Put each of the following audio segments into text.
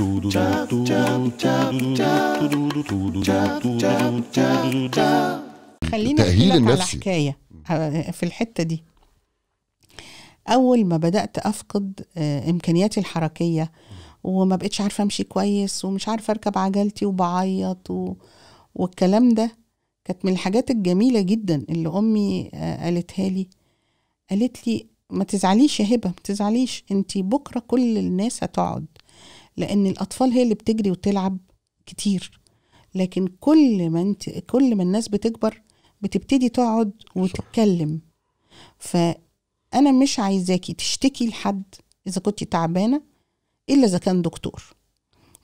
خليني تأهيل النفسي حكاية في الحتة دي أول ما بدأت أفقد آه، إمكانياتي الحركية وما بقتش عارفة أمشي كويس ومش عارفة أركب عجلتي وبعيط و... والكلام ده كانت من الحاجات الجميلة جدا اللي أمي آه، قالتها لي قالت لي ما تزعليش يا هبة ما تزعليش أنت بكرة كل الناس هتقعد لان الاطفال هي اللي بتجري وتلعب كتير لكن كل ما انت كل ما الناس بتكبر بتبتدي تقعد وتتكلم فانا مش عايزاكي تشتكي لحد اذا كنت تعبانه الا اذا كان دكتور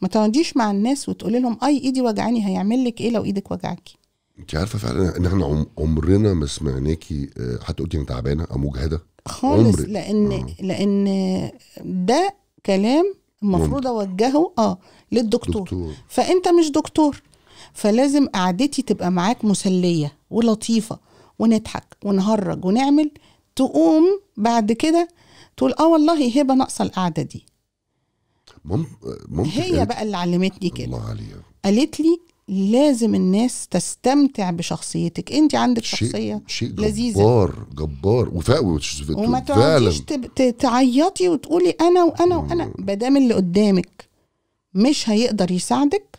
ما تقعديش مع الناس وتقولي لهم اي ايدي وجعاني هيعمل لك ايه لو ايدك وجعاكي انت عارفه فعلا ان احنا عمرنا ما سمعناكي آه، حتى قلتي تعبانه او مجهده خالص عمري. لان آه. لان ده كلام المفروض اوجهه اه للدكتور دكتور. فانت مش دكتور فلازم قعدتي تبقى معاك مسليه ولطيفه ونضحك ونهرج ونعمل تقوم بعد كده تقول اه والله هبه ناقصه القعده دي ممكن هي بقى اللي علمتني كده الله عليها. قالت لي لازم الناس تستمتع بشخصيتك انت عندك شيء شخصيه شيء جبار لذيذة. جبار جبار وفاء وما تقعديش تعيطي وتقولي انا وانا وانا ما دام اللي قدامك مش هيقدر يساعدك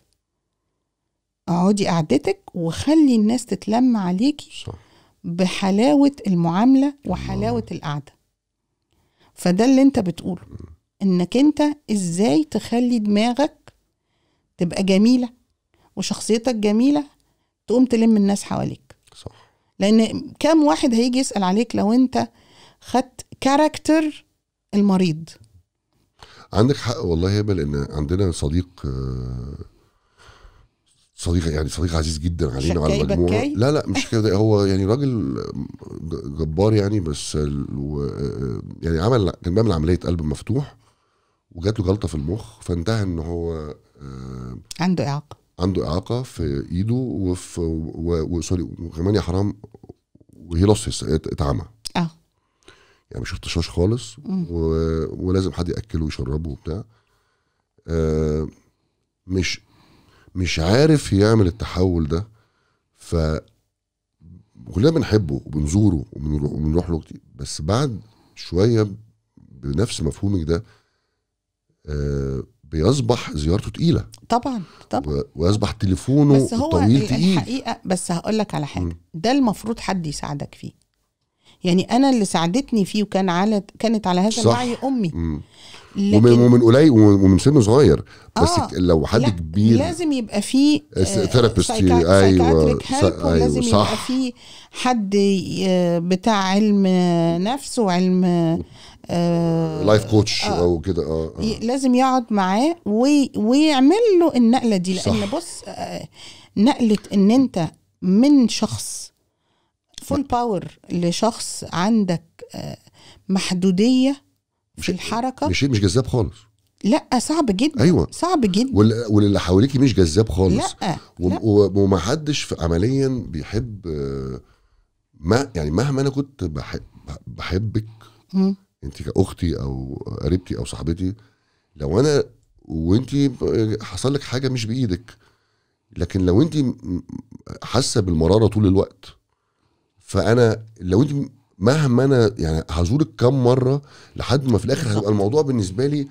اقعدي قعدتك وخلي الناس تتلم عليكي صح. بحلاوه المعامله وحلاوه القعده فده اللي انت بتقوله انك انت ازاي تخلي دماغك تبقى جميله وشخصيتك جميله تقوم تلم الناس حواليك صح لان كام واحد هيجي يسال عليك لو انت خدت كاركتر المريض عندك حق والله يا هبه لان عندنا صديق صديق يعني صديق عزيز جدا علينا وعلى المجموعه بكاي؟ لا لا مش كده هو يعني راجل جبار يعني بس يعني عمل كان بيعمل عمليه قلب مفتوح وجات له جلطه في المخ فانتهى ان هو آه، عنده اعاقه عنده اعاقه في ايده وفي وسوري وكمان يا حرام وهي لص اتعمى اه يعني ما شفتشاش خالص و... ولازم حد ياكله ويشربه وبتاع آه مش مش عارف يعمل التحول ده ف كلنا بنحبه وبنزوره وبنروح له كتير بس بعد شويه بنفس مفهومك ده آه بيصبح زيارته تقيله طبعا طبعا ويصبح تليفونه بس هو طويل تقيل الحقيقه بس هقول لك على حاجه م. ده المفروض حد يساعدك فيه يعني انا اللي ساعدتني فيه وكان على كانت على هذا الوعي امي م. لكن ومن قليل ومن سن صغير بس آه لو حد لا كبير لازم يبقى فيه ثيرابيست آه، ايوه, أيوة، لازم يبقى فيه حد بتاع علم نفس وعلم لايف آه، كوتش آه. او كده آه, اه لازم يقعد معاه ويعمل له النقله دي لان صح. بص آه، نقله ان انت من شخص فول باور لشخص عندك محدوديه في الحركه مش مش جذاب خالص لا صعب جدا ايوه صعب جدا واللي حواليكي مش جذاب خالص لا, لا. ومحدش عمليا بيحب ما يعني مهما انا كنت بحب بحبك انت كاختي او قريبتي او صاحبتي لو انا وانت حصل لك حاجه مش بايدك لكن لو انت حاسه بالمراره طول الوقت فانا لو انت مهما انا يعني هزورك كم مره لحد ما في الاخر هيبقى الموضوع بالنسبه لي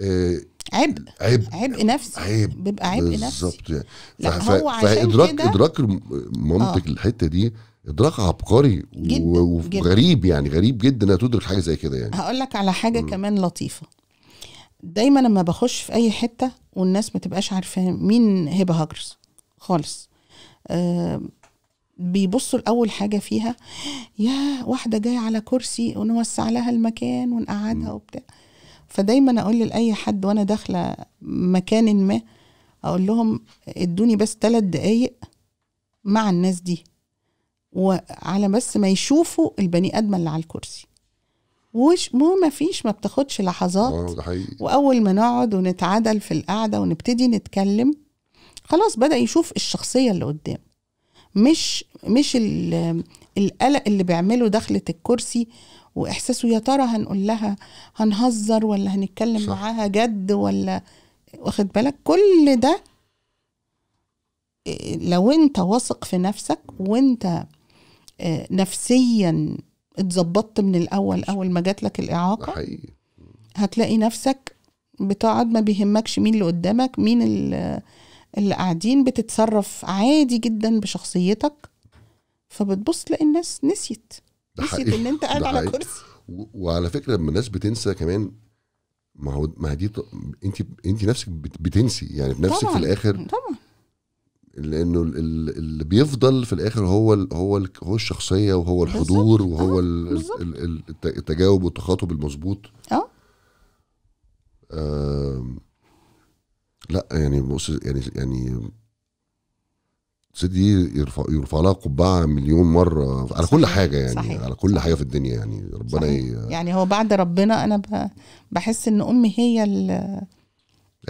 آه، عبء عبء عبء نفسي عيب بيبقى عبء نفسي بالظبط يعني لا هو عشان فادراك ادراك آه. مامتك الحته دي ادراك عبقري جداً وغريب جداً. يعني غريب جدا انها تدرك حاجه زي كده يعني هقول لك على حاجه م. كمان لطيفه دايما لما بخش في اي حته والناس ما تبقاش عارفه مين هبه هاجرز خالص آه بيبصوا الاول حاجه فيها يا واحده جايه على كرسي ونوسع لها المكان ونقعدها وبتاع فدايما اقول لاي حد وانا داخله مكان ما اقول لهم ادوني بس ثلاث دقايق مع الناس دي وعلى بس ما يشوفوا البني ادم اللي على الكرسي وش مو ما فيش ما بتاخدش لحظات آه، واول ما نقعد ونتعادل في القعده ونبتدي نتكلم خلاص بدا يشوف الشخصيه اللي قدامه مش مش القلق اللي بيعمله دخلة الكرسي واحساسه يا ترى هنقول لها هنهزر ولا هنتكلم صح. معاها جد ولا واخد بالك كل ده إيه، لو انت واثق في نفسك وانت نفسيا اتظبطت من الاول اول ما جات لك الاعاقه حقيقي. هتلاقي نفسك بتقعد ما بيهمكش مين اللي قدامك مين اللي قاعدين بتتصرف عادي جدا بشخصيتك فبتبص تلاقي الناس نسيت نسيت ان انت قاعد على كرسي وعلى فكره لما الناس بتنسى كمان ما هو ما دي انت انت نفسك بتنسي يعني طبعًا. في الاخر طبعا لانه اللي بيفضل في الاخر هو الـ هو الـ هو الشخصيه وهو الحضور بالزبط. وهو بالزبط. التجاوب والتخاطب المظبوط اه لا يعني يعني يعني سيدي يرفع, يرفع لها قبعه مليون مره على صحيح. كل حاجه يعني صحيح. على كل حاجه في الدنيا يعني ربنا صحيح. ي... يعني هو بعد ربنا انا بحس ان امي هي اللي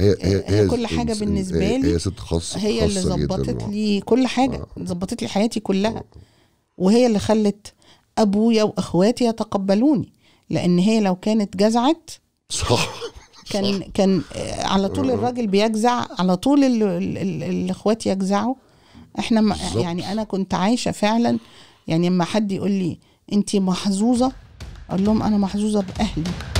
يعني هي هي, هي كل حاجه بالنسبه لي هي ست خاصه هي اللي ظبطت لي كل حاجه آه. ظبطت آه. لي حياتي كلها آه. وهي اللي خلت ابويا واخواتي يتقبلوني لان هي لو كانت جزعت صح كان صح. كان آه، على طول الراجل بيجزع على طول الاخوات يجزعوا احنا ما يعني انا كنت عايشه فعلا يعني لما حد يقول لي انت محظوظه اقول لهم انا محظوظه باهلي